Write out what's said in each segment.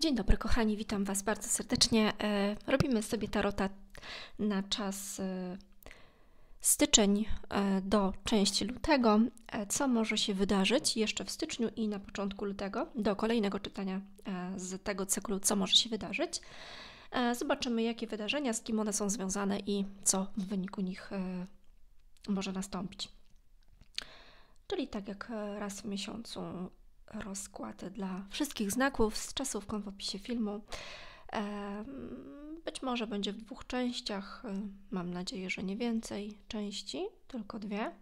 Dzień dobry, kochani, witam Was bardzo serdecznie. E, robimy sobie tarota na czas e, styczeń e, do części lutego. Co może się wydarzyć jeszcze w styczniu i na początku lutego, do kolejnego czytania z tego cyklu, co może się wydarzyć. Zobaczymy, jakie wydarzenia, z kim one są związane i co w wyniku nich może nastąpić. Czyli tak jak raz w miesiącu rozkład dla wszystkich znaków z czasówką w opisie filmu. Być może będzie w dwóch częściach, y, mam nadzieję, że nie więcej części, tylko dwie.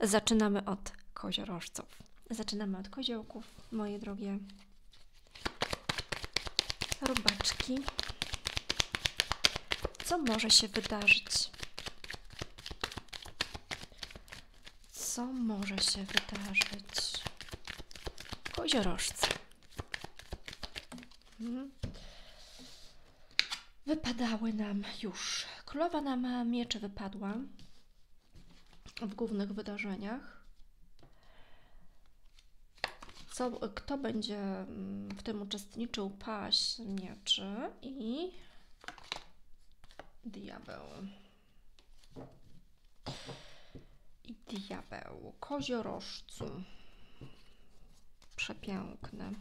Zaczynamy od koziorożców. Zaczynamy od koziołków, moje drogie robaczki. Co może się wydarzyć? Co może się wydarzyć? koziorożce. Mhm. Wypadały nam już. Królowa nam mieczy wypadła w głównych wydarzeniach. Co, kto będzie mm, w tym uczestniczył? Paś mieczy i diabeł. I diabeł, koziorożcu przepiękny.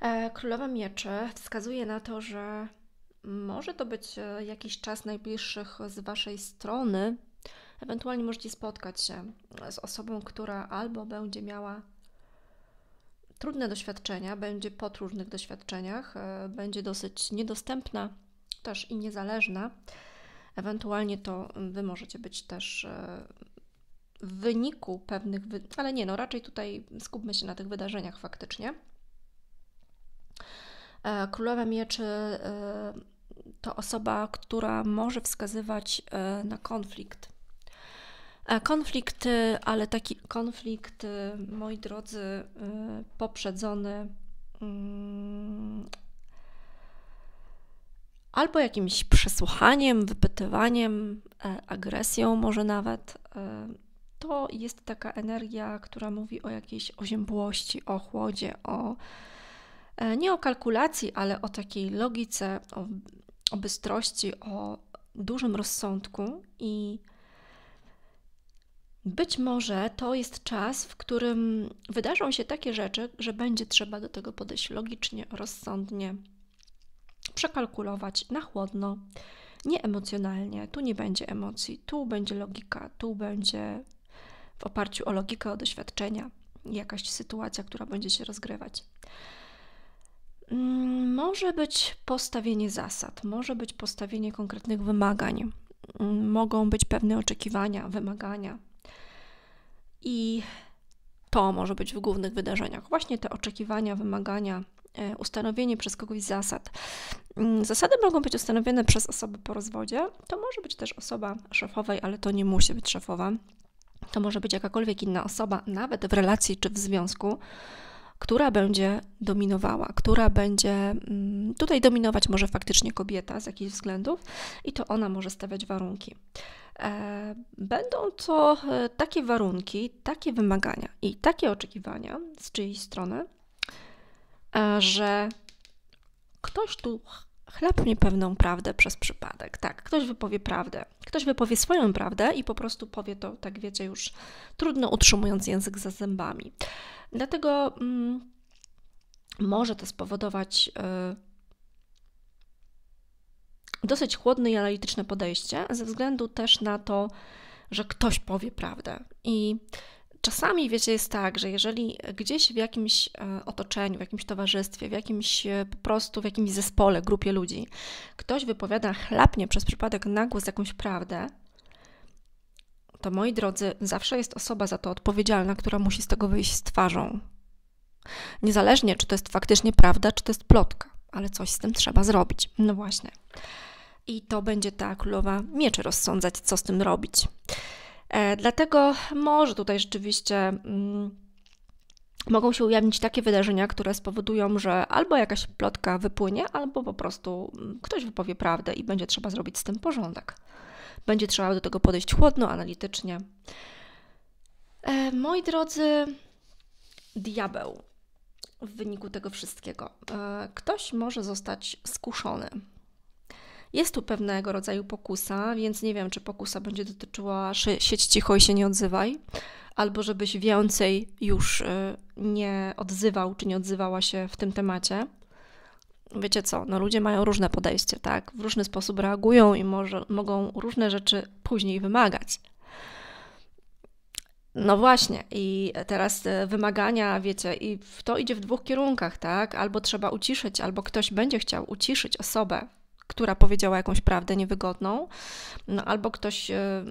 E, Królowa Mieczy wskazuje na to, że może to być e, jakiś czas najbliższych z Waszej strony. Ewentualnie możecie spotkać się z osobą, która albo będzie miała trudne doświadczenia, będzie po trudnych doświadczeniach, e, będzie dosyć niedostępna też i niezależna. Ewentualnie to Wy możecie być też w wyniku pewnych, wy... ale nie, no raczej tutaj skupmy się na tych wydarzeniach faktycznie. E, Królowa Mieczy e, to osoba, która może wskazywać e, na konflikt. Konflikt, ale taki konflikt, moi drodzy, poprzedzony mm, albo jakimś przesłuchaniem, wypytywaniem, agresją, może nawet to jest taka energia, która mówi o jakiejś oziębłości, o chłodzie, o e, nie o kalkulacji, ale o takiej logice, o, o bystrości, o dużym rozsądku i być może to jest czas, w którym wydarzą się takie rzeczy, że będzie trzeba do tego podejść logicznie, rozsądnie, przekalkulować na chłodno, nieemocjonalnie. Tu nie będzie emocji, tu będzie logika, tu będzie w oparciu o logikę, o doświadczenia, jakaś sytuacja, która będzie się rozgrywać. Mm, może być postawienie zasad, może być postawienie konkretnych wymagań, mm, mogą być pewne oczekiwania, wymagania. I to może być w głównych wydarzeniach. Właśnie te oczekiwania, wymagania, e, ustanowienie przez kogoś zasad. Mm, zasady mogą być ustanowione przez osoby po rozwodzie. To może być też osoba szefowej, ale to nie musi być szefowa to może być jakakolwiek inna osoba, nawet w relacji czy w związku, która będzie dominowała, która będzie mm, tutaj dominować może faktycznie kobieta z jakichś względów i to ona może stawiać warunki. E, będą to e, takie warunki, takie wymagania i takie oczekiwania z czyjejś strony, e, że ktoś tu chlapnie pewną prawdę przez przypadek. Tak, ktoś wypowie prawdę, ktoś wypowie swoją prawdę i po prostu powie to, tak wiecie, już trudno utrzymując język za zębami. Dlatego mm, może to spowodować. E, dosyć chłodne i analityczne podejście, ze względu też na to, że ktoś powie prawdę. I Czasami, wiecie, jest tak, że jeżeli gdzieś w jakimś e, otoczeniu, w jakimś towarzystwie, w jakimś e, po prostu, w jakimś zespole, grupie ludzi, ktoś wypowiada chlapnie przez przypadek głos jakąś prawdę, to moi drodzy, zawsze jest osoba za to odpowiedzialna, która musi z tego wyjść z twarzą. Niezależnie, czy to jest faktycznie prawda, czy to jest plotka, ale coś z tym trzeba zrobić. No właśnie. I to będzie ta królowa mieczy rozsądzać, co z tym robić. E, dlatego może tutaj rzeczywiście mm, mogą się ujawnić takie wydarzenia, które spowodują, że albo jakaś plotka wypłynie, albo po prostu mm, ktoś wypowie prawdę i będzie trzeba zrobić z tym porządek. Będzie trzeba do tego podejść chłodno, analitycznie. E, moi drodzy, diabeł w wyniku tego wszystkiego. E, ktoś może zostać skuszony jest tu pewnego rodzaju pokusa, więc nie wiem, czy pokusa będzie dotyczyła sieć cicho i się nie odzywaj, albo żebyś więcej już y, nie odzywał, czy nie odzywała się w tym temacie. Wiecie co, no ludzie mają różne podejście, tak? W różny sposób reagują i może, mogą różne rzeczy później wymagać. No właśnie, i teraz y, wymagania, wiecie, i to idzie w dwóch kierunkach, tak? Albo trzeba uciszyć, albo ktoś będzie chciał uciszyć osobę, która powiedziała jakąś prawdę niewygodną, no albo ktoś e,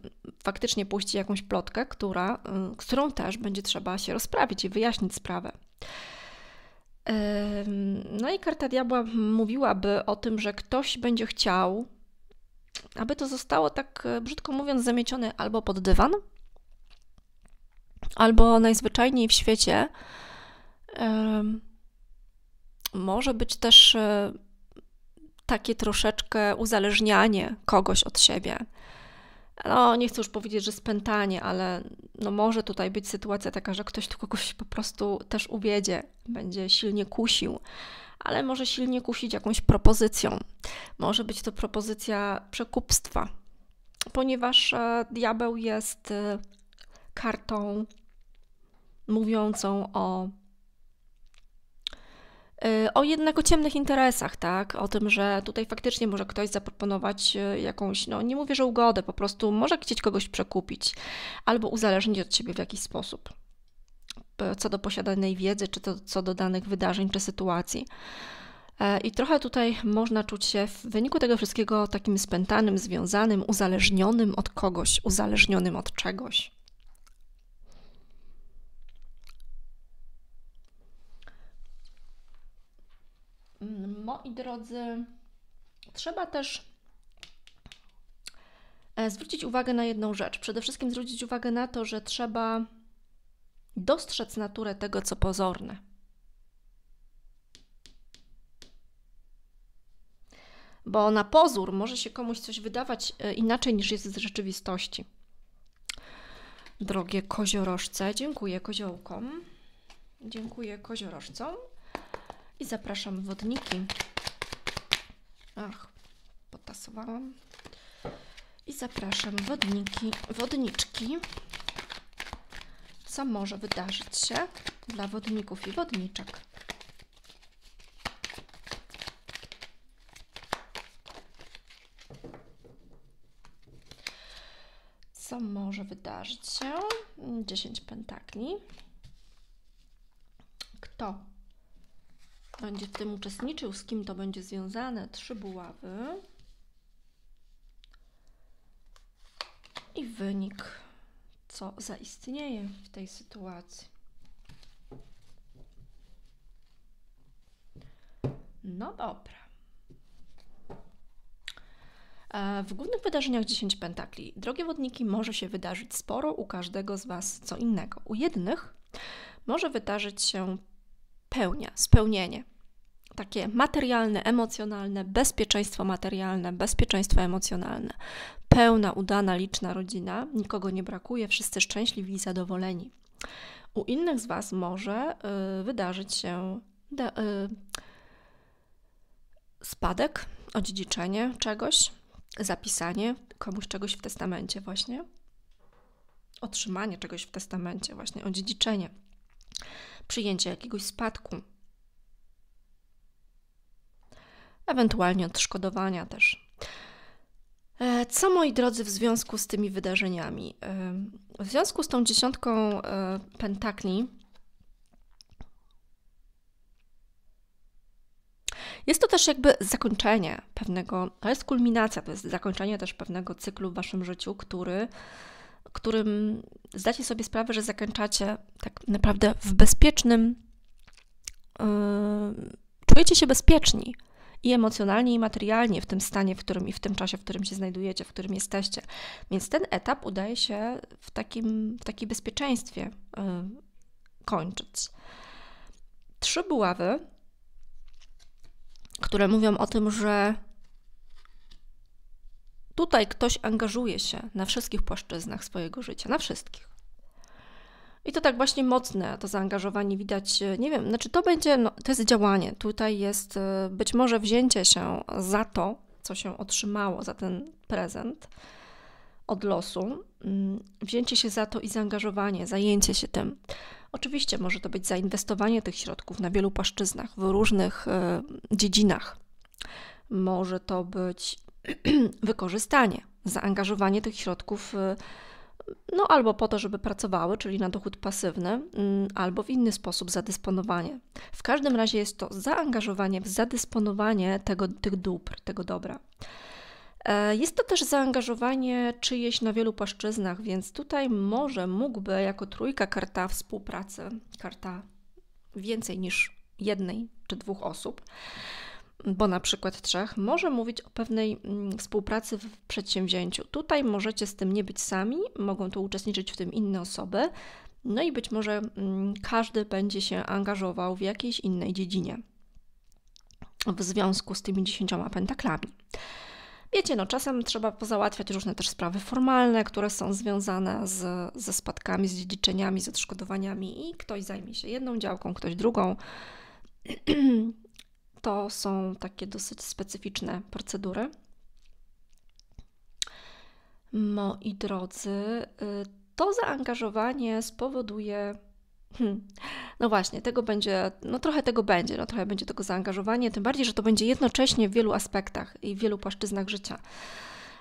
faktycznie puści jakąś plotkę, która, z e, którą też będzie trzeba się rozprawić i wyjaśnić sprawę. No i karta diabła mówiłaby o tym, że ktoś będzie chciał, aby to zostało tak e, brzydko mówiąc zamiecione albo pod dywan, albo najzwyczajniej w świecie może być też takie troszeczkę uzależnianie kogoś od siebie. No, nie chcę już powiedzieć, że spętanie, ale no może tutaj być sytuacja taka, że ktoś tu kogoś po prostu też uwiedzie, będzie silnie kusił, ale może silnie kusić jakąś propozycją. Może być to propozycja przekupstwa, ponieważ e, diabeł jest e, kartą mówiącą o Y, o jednak o ciemnych interesach, tak? O tym, że tutaj faktycznie może ktoś zaproponować y, jakąś, no nie mówię, że ugodę, po prostu może chcieć kogoś przekupić albo uzależnić od ciebie w jakiś sposób. Co do posiadanej wiedzy, czy to, co do danych wydarzeń, czy sytuacji. E, I trochę tutaj można czuć się w wyniku tego wszystkiego takim spętanym, związanym, uzależnionym od kogoś, uzależnionym od czegoś. Mm, moi drodzy, trzeba też e, zwrócić uwagę na jedną rzecz. Przede wszystkim zwrócić uwagę na to, że trzeba dostrzec naturę tego, co pozorne. Bo na pozór może się komuś coś wydawać e, inaczej niż jest z rzeczywistości. Drogie koziorożce, dziękuję koziołkom. Dziękuję koziorożcom. I zapraszam wodniki. Ach, potasowałam. I zapraszam wodniki, wodniczki. Co może wydarzyć się dla wodników i wodniczek? Co może wydarzyć się? 10 pentakli. Kto będzie w tym uczestniczył, z kim to będzie związane. Trzy buławy. I wynik, co zaistnieje w tej sytuacji. No dobra. E, w głównych wydarzeniach 10 pentakli, drogie wodniki, może się wydarzyć sporo u każdego z Was co innego. U jednych może wydarzyć się pełnia, spełnienie. Takie materialne, emocjonalne, bezpieczeństwo materialne, bezpieczeństwo emocjonalne. Pełna, udana, liczna rodzina, nikogo nie brakuje, wszyscy szczęśliwi i zadowoleni. U innych z Was może y, wydarzyć się de, y, spadek, odziedziczenie czegoś, zapisanie komuś czegoś w testamencie, właśnie otrzymanie czegoś w testamencie, właśnie odziedziczenie przyjęcie jakiegoś spadku, ewentualnie odszkodowania też. E, co moi drodzy w związku z tymi wydarzeniami? E, w związku z tą dziesiątką e, pentakli jest to też jakby zakończenie pewnego, to jest kulminacja, to jest zakończenie też pewnego cyklu w waszym życiu, który którym zdacie sobie sprawę, że zakończacie tak naprawdę w bezpiecznym, yy, czujecie się bezpieczni i emocjonalnie, i materialnie w tym stanie, w którym i w tym czasie, w którym się znajdujecie, w którym jesteście. Więc ten etap udaje się w takim, w takim bezpieczeństwie yy, kończyć. Trzy buławy, które mówią o tym, że Tutaj ktoś angażuje się na wszystkich płaszczyznach swojego życia, na wszystkich. I to tak właśnie mocne to zaangażowanie widać. Nie wiem, znaczy to będzie, no, to jest działanie. Tutaj jest e, być może wzięcie się za to, co się otrzymało, za ten prezent od losu, mm, wzięcie się za to i zaangażowanie, zajęcie się tym. Oczywiście może to być zainwestowanie tych środków na wielu płaszczyznach, w różnych e, dziedzinach. Może to być wykorzystanie, zaangażowanie tych środków y, no albo po to, żeby pracowały, czyli na dochód pasywny, mm, albo w inny sposób zadysponowanie. W każdym razie jest to zaangażowanie w zadysponowanie tego, tych dóbr, tego dobra. E, jest to też zaangażowanie czyjeś na wielu płaszczyznach, więc tutaj może mógłby jako trójka karta współpracy, karta więcej niż jednej czy dwóch osób, bo na przykład trzech, może mówić o pewnej mm, współpracy w przedsięwzięciu. Tutaj możecie z tym nie być sami, mogą tu uczestniczyć w tym inne osoby, no i być może mm, każdy będzie się angażował w jakiejś innej dziedzinie w związku z tymi dziesięcioma pentaklami. Wiecie, no czasem trzeba pozałatwiać różne też sprawy formalne, które są związane z, ze spadkami, z dziedziczeniami, z odszkodowaniami i ktoś zajmie się jedną działką, ktoś drugą. to są takie dosyć specyficzne procedury. Moi drodzy, y, to zaangażowanie spowoduje. Hmm, no właśnie, tego będzie, no trochę tego będzie, no trochę będzie tego zaangażowanie, tym bardziej, że to będzie jednocześnie w wielu aspektach i w wielu płaszczyznach życia.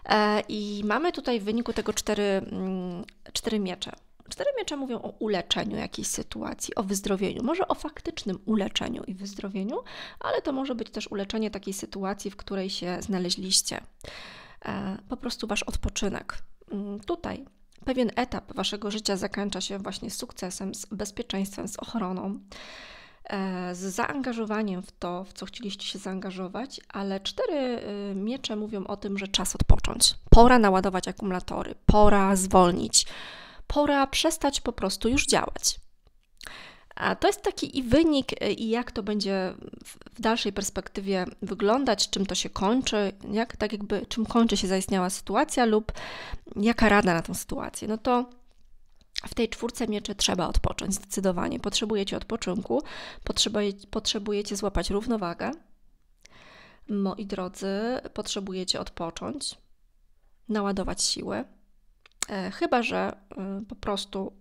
E, I mamy tutaj w wyniku tego cztery, mm, cztery miecze. Cztery miecze mówią o uleczeniu jakiejś sytuacji, o wyzdrowieniu, może o faktycznym uleczeniu i wyzdrowieniu, ale to może być też uleczenie takiej sytuacji, w której się znaleźliście. E, po prostu wasz odpoczynek. Mm, tutaj pewien etap waszego życia zakończa się właśnie z sukcesem, z bezpieczeństwem, z ochroną e, z zaangażowaniem w to, w co chcieliście się zaangażować, ale cztery y, miecze mówią o tym, że czas odpocząć. Pora naładować akumulatory, pora zwolnić, pora przestać po prostu już działać. A to jest taki i wynik, e, i jak to będzie w dalszej perspektywie wyglądać, czym to się kończy, jak, tak jakby, czym kończy się zaistniała sytuacja lub jaka rada na tą sytuację. No to w tej czwórce mieczy trzeba odpocząć zdecydowanie. Potrzebujecie odpoczynku, potrzebujecie, potrzebujecie złapać równowagę. Moi drodzy, potrzebujecie odpocząć, naładować siły E, chyba, że e, po prostu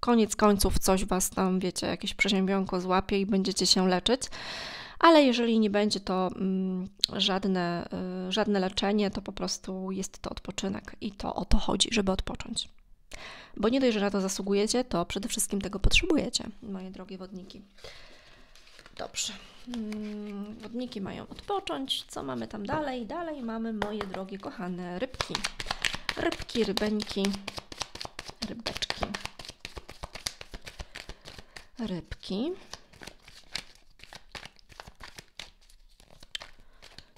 koniec końców coś was tam, wiecie, jakieś przeziębionko złapie i będziecie się leczyć. Ale jeżeli nie będzie to mm, żadne, e, żadne leczenie, to po prostu jest to odpoczynek i to o to chodzi, żeby odpocząć. Bo nie dość, że na to zasługujecie, to przede wszystkim tego potrzebujecie, moje drogie wodniki. Dobrze. Mm, wodniki mają odpocząć. Co mamy tam dalej? Dalej mamy, moje drogie kochane rybki rybki, rybeńki, rybeczki, rybki.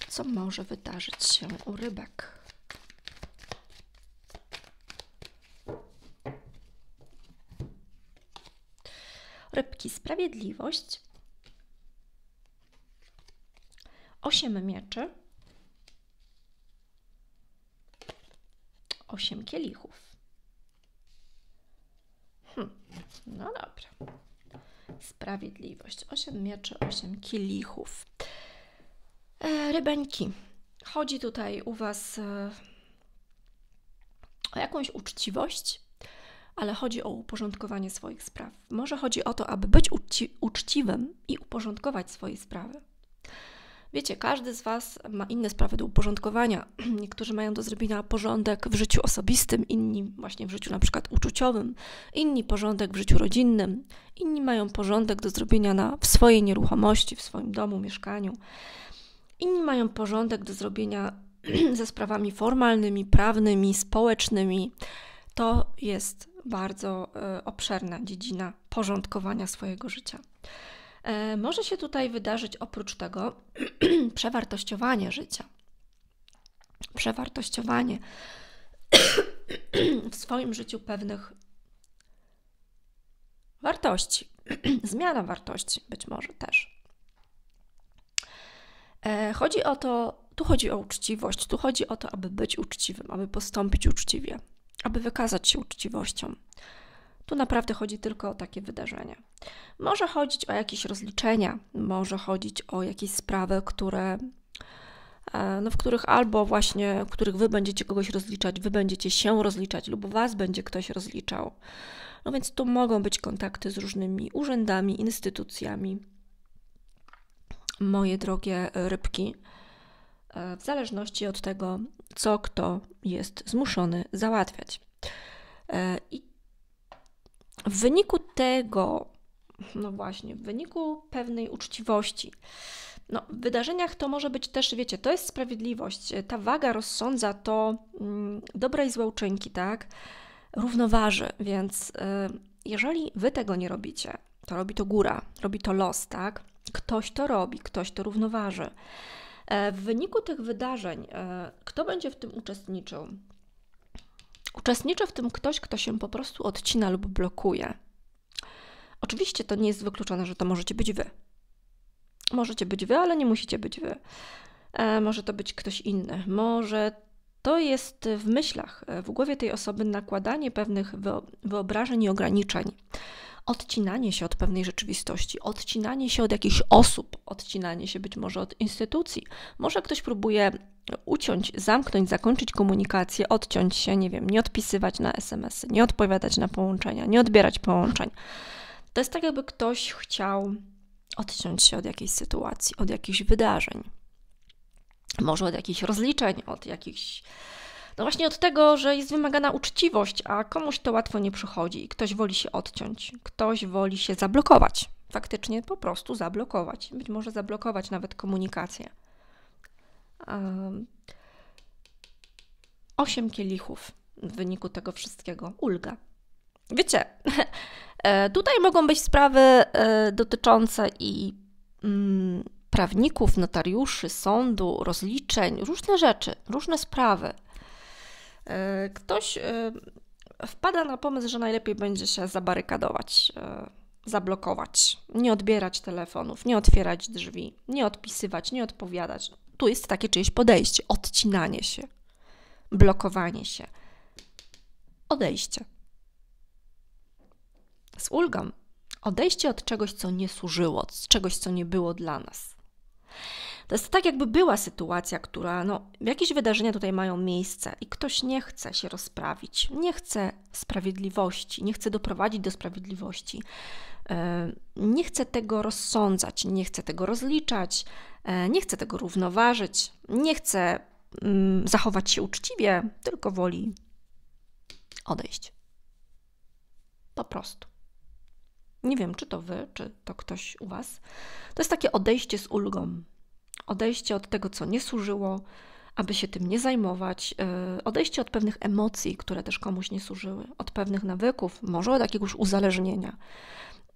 Co może wydarzyć się u rybek? Rybki, sprawiedliwość, osiem mieczy, osiem kielichów. Hmm, no dobra. Sprawiedliwość. osiem mieczy, osiem kielichów. E, rybeńki. Chodzi tutaj u Was e, o jakąś uczciwość, ale chodzi o uporządkowanie swoich spraw. Może chodzi o to, aby być uczci uczciwym i uporządkować swoje sprawy. Wiecie, każdy z Was ma inne sprawy do uporządkowania. Niektórzy mają do zrobienia porządek w życiu osobistym, inni właśnie w życiu na przykład uczuciowym, inni porządek w życiu rodzinnym, inni mają porządek do zrobienia na, w swojej nieruchomości, w swoim domu, mieszkaniu. Inni mają porządek do zrobienia ze sprawami formalnymi, prawnymi, społecznymi. To jest bardzo y, obszerna dziedzina porządkowania swojego życia. E, może się tutaj wydarzyć oprócz tego przewartościowanie życia. Przewartościowanie w swoim życiu pewnych wartości, zmiana wartości być może też. E, chodzi o to, tu chodzi o uczciwość, tu chodzi o to, aby być uczciwym, aby postąpić uczciwie, aby wykazać się uczciwością, tu naprawdę chodzi tylko o takie wydarzenia. Może chodzić o jakieś rozliczenia, może chodzić o jakieś sprawy, które, e, no, w których albo właśnie, w których wy będziecie kogoś rozliczać, wy będziecie się rozliczać, lub was będzie ktoś rozliczał. No więc tu mogą być kontakty z różnymi urzędami, instytucjami. Moje drogie rybki, e, w zależności od tego, co kto jest zmuszony załatwiać. E, I w wyniku tego, no właśnie, w wyniku pewnej uczciwości, no, w wydarzeniach to może być też, wiecie, to jest sprawiedliwość. Ta waga rozsądza to mm, i złe uczynki, tak? Równoważy, więc y, jeżeli wy tego nie robicie, to robi to góra, robi to los, tak? Ktoś to robi, ktoś to równoważy. E, w wyniku tych wydarzeń, e, kto będzie w tym uczestniczył? Uczestniczy w tym ktoś, kto się po prostu odcina lub blokuje. Oczywiście to nie jest wykluczone, że to możecie być wy. Możecie być wy, ale nie musicie być wy. E, może to być ktoś inny. Może to jest w myślach, e, w głowie tej osoby nakładanie pewnych wyobrażeń i ograniczeń odcinanie się od pewnej rzeczywistości, odcinanie się od jakichś osób, odcinanie się być może od instytucji. Może ktoś próbuje uciąć, zamknąć, zakończyć komunikację, odciąć się, nie wiem, nie odpisywać na SMS-y, nie odpowiadać na połączenia, nie odbierać połączeń. To jest tak, jakby ktoś chciał odciąć się od jakiejś sytuacji, od jakichś wydarzeń, może od jakichś rozliczeń, od jakichś no właśnie od tego, że jest wymagana uczciwość, a komuś to łatwo nie przychodzi. Ktoś woli się odciąć, ktoś woli się zablokować. Faktycznie po prostu zablokować, być może zablokować nawet komunikację. Osiem kielichów w wyniku tego wszystkiego. Ulga. Wiecie, e, tutaj mogą być sprawy e, dotyczące i mm, prawników, notariuszy, sądu, rozliczeń, różne rzeczy, różne sprawy E, ktoś e, wpada na pomysł, że najlepiej będzie się zabarykadować, e, zablokować, nie odbierać telefonów, nie otwierać drzwi, nie odpisywać, nie odpowiadać. Tu jest takie czyjeś podejście, odcinanie się, blokowanie się, odejście. Z ulgą, odejście od czegoś, co nie służyło, od czegoś, co nie było dla nas. To jest tak, jakby była sytuacja, która, no, jakieś wydarzenia tutaj mają miejsce i ktoś nie chce się rozprawić, nie chce sprawiedliwości, nie chce doprowadzić do sprawiedliwości, e, nie chce tego rozsądzać, nie chce tego rozliczać, e, nie chce tego równoważyć, nie chce mm, zachować się uczciwie, tylko woli odejść. Po prostu. Nie wiem, czy to wy, czy to ktoś u was. To jest takie odejście z ulgą odejście od tego, co nie służyło, aby się tym nie zajmować, e, odejście od pewnych emocji, które też komuś nie służyły, od pewnych nawyków, może od jakiegoś uzależnienia,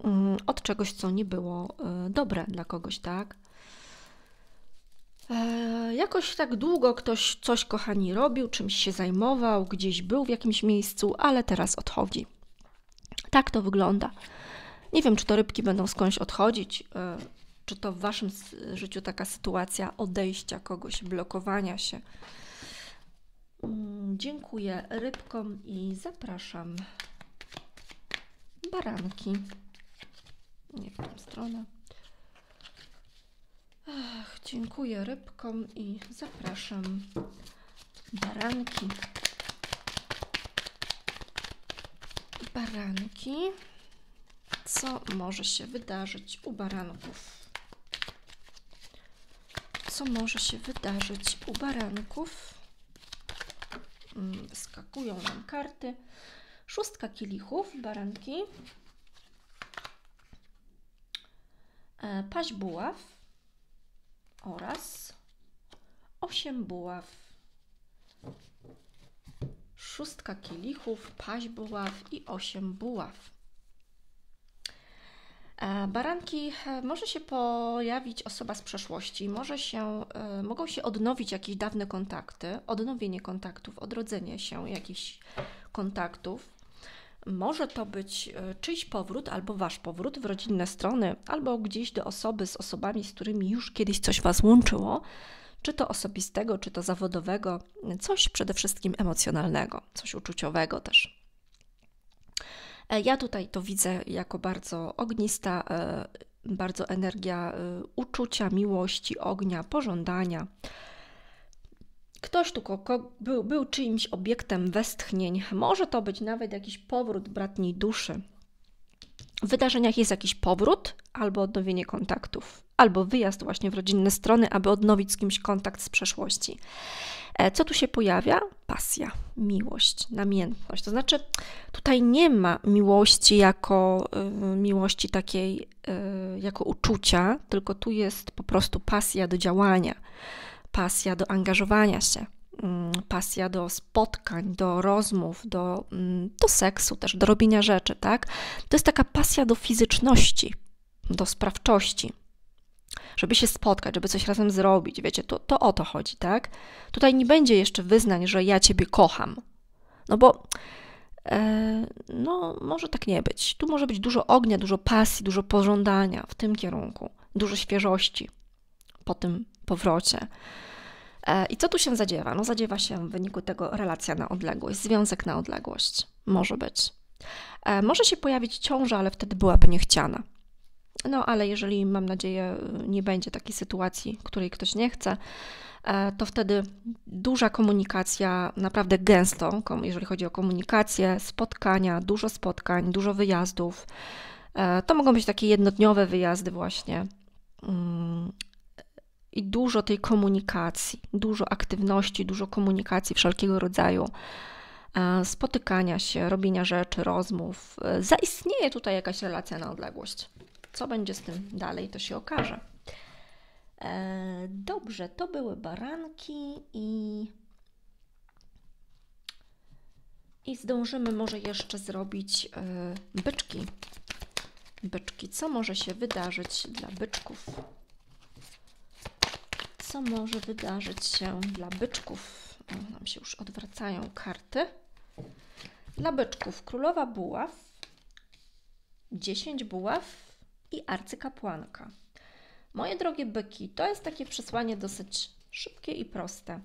mm, od czegoś, co nie było e, dobre dla kogoś, tak? E, jakoś tak długo ktoś coś, kochani, robił, czymś się zajmował, gdzieś był w jakimś miejscu, ale teraz odchodzi. Tak to wygląda. Nie wiem, czy to rybki będą skądś odchodzić, czy to w waszym życiu taka sytuacja odejścia kogoś, blokowania się? Mm, dziękuję rybkom i zapraszam baranki. Nie w tą stronę. Ach, dziękuję rybkom i zapraszam baranki. Baranki. Co może się wydarzyć u baranków? co może się wydarzyć u baranków. Mm, skakują nam karty. Szóstka kielichów, baranki. E, paść buław oraz osiem buław. Szóstka kielichów, paść buław i osiem buław. E, baranki e, może się pojawić osoba z przeszłości, może się, e, mogą się odnowić jakieś dawne kontakty, odnowienie kontaktów, odrodzenie się jakichś kontaktów. Może to być czyjś powrót albo wasz powrót w rodzinne strony, albo gdzieś do osoby z osobami, z którymi już kiedyś coś was łączyło, czy to osobistego, czy to zawodowego, coś przede wszystkim emocjonalnego, coś uczuciowego też. E, ja tutaj to widzę jako bardzo ognista, e, bardzo energia e, uczucia, miłości, ognia, pożądania. Ktoś tu był, był czyimś obiektem westchnień, może to być nawet jakiś powrót bratniej duszy. W wydarzeniach jest jakiś powrót albo odnowienie kontaktów, albo wyjazd właśnie w rodzinne strony, aby odnowić z kimś kontakt z przeszłości. E, co tu się pojawia? Pasja, miłość, namiętność. To znaczy, tutaj nie ma miłości jako y, miłości takiej, y, jako uczucia, tylko tu jest po prostu pasja do działania, pasja do angażowania się mm, pasja do spotkań, do rozmów, do, mm, do seksu, też do robienia rzeczy, tak? To jest taka pasja do fizyczności, do sprawczości żeby się spotkać, żeby coś razem zrobić, wiecie, to, to o to chodzi, tak? Tutaj nie będzie jeszcze wyznań, że ja ciebie kocham. No bo e, no, może tak nie być. Tu może być dużo ognia, dużo pasji, dużo pożądania w tym kierunku, dużo świeżości po tym powrocie. E, I co tu się zadziewa? No, zadziewa się w wyniku tego relacja na odległość, związek na odległość. Może być. E, może się pojawić ciąża, ale wtedy byłaby niechciana. No ale jeżeli, mam nadzieję, nie będzie takiej sytuacji, której ktoś nie chce, e, to wtedy duża komunikacja, naprawdę gęsto, jeżeli chodzi o komunikację, spotkania, dużo spotkań, dużo wyjazdów. E, to mogą być takie jednodniowe wyjazdy, właśnie. Mm, I dużo tej komunikacji, dużo aktywności, dużo komunikacji wszelkiego rodzaju, e, spotykania się, robienia rzeczy, rozmów. Zaistnieje tutaj jakaś relacja na odległość. Co będzie z tym dalej, to się okaże. E, dobrze, to były baranki i, i zdążymy może jeszcze zrobić e, byczki. Byczki, co może się wydarzyć dla byczków? Co może wydarzyć się dla byczków? O, nam się już odwracają karty. Dla byczków królowa buław, 10 buław, i arcykapłanka. Moje drogie byki, to jest takie przesłanie dosyć szybkie i proste.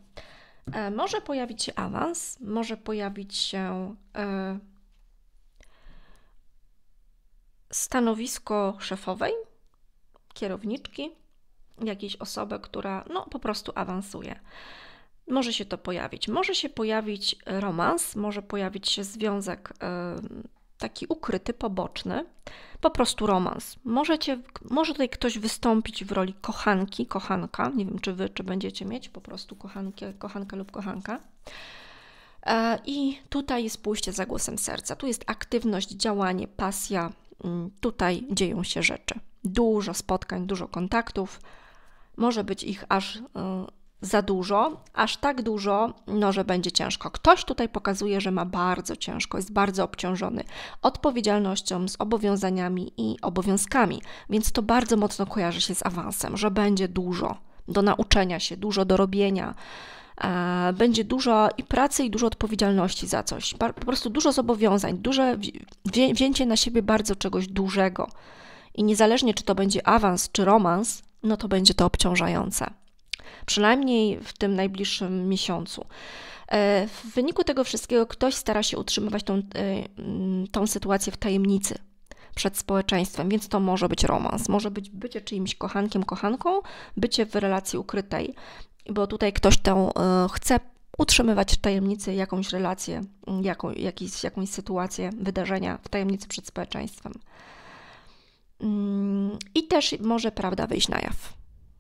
E, może pojawić się awans, może pojawić się e, stanowisko szefowej, kierowniczki, jakiejś osoby, która no, po prostu awansuje. Może się to pojawić. Może się pojawić romans, może pojawić się związek taki ukryty, poboczny, po prostu romans. Możecie, może tutaj ktoś wystąpić w roli kochanki, kochanka. Nie wiem, czy wy, czy będziecie mieć po prostu kochankę, kochankę lub kochanka. E, I tutaj jest pójście za głosem serca. Tu jest aktywność, działanie, pasja. Mm, tutaj dzieją się rzeczy. Dużo spotkań, dużo kontaktów. Może być ich aż e, za dużo, aż tak dużo, no, że będzie ciężko. Ktoś tutaj pokazuje, że ma bardzo ciężko, jest bardzo obciążony odpowiedzialnością, z obowiązaniami i obowiązkami, więc to bardzo mocno kojarzy się z awansem, że będzie dużo do nauczenia się, dużo do robienia. E, będzie dużo i pracy, i dużo odpowiedzialności za coś. Po prostu dużo zobowiązań, duże wzię wzięcie na siebie bardzo czegoś dużego. I niezależnie, czy to będzie awans, czy romans, no to będzie to obciążające przynajmniej w tym najbliższym miesiącu. E, w wyniku tego wszystkiego ktoś stara się utrzymywać tą, e, mm, tą sytuację w tajemnicy przed społeczeństwem, więc to może być romans, może być bycie czyimś kochankiem, kochanką, bycie w relacji ukrytej, bo tutaj ktoś tę e, chce utrzymywać w tajemnicy jakąś relację, mm, jaką, jakiś, jakąś sytuację, wydarzenia w tajemnicy przed społeczeństwem. Mm, I też może prawda wyjść na jaw.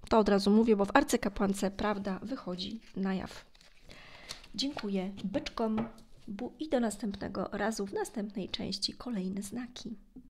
To od razu mówię, bo w arcykapłance prawda wychodzi na jaw. Dziękuję byczkom bu i do następnego razu w następnej części kolejne znaki.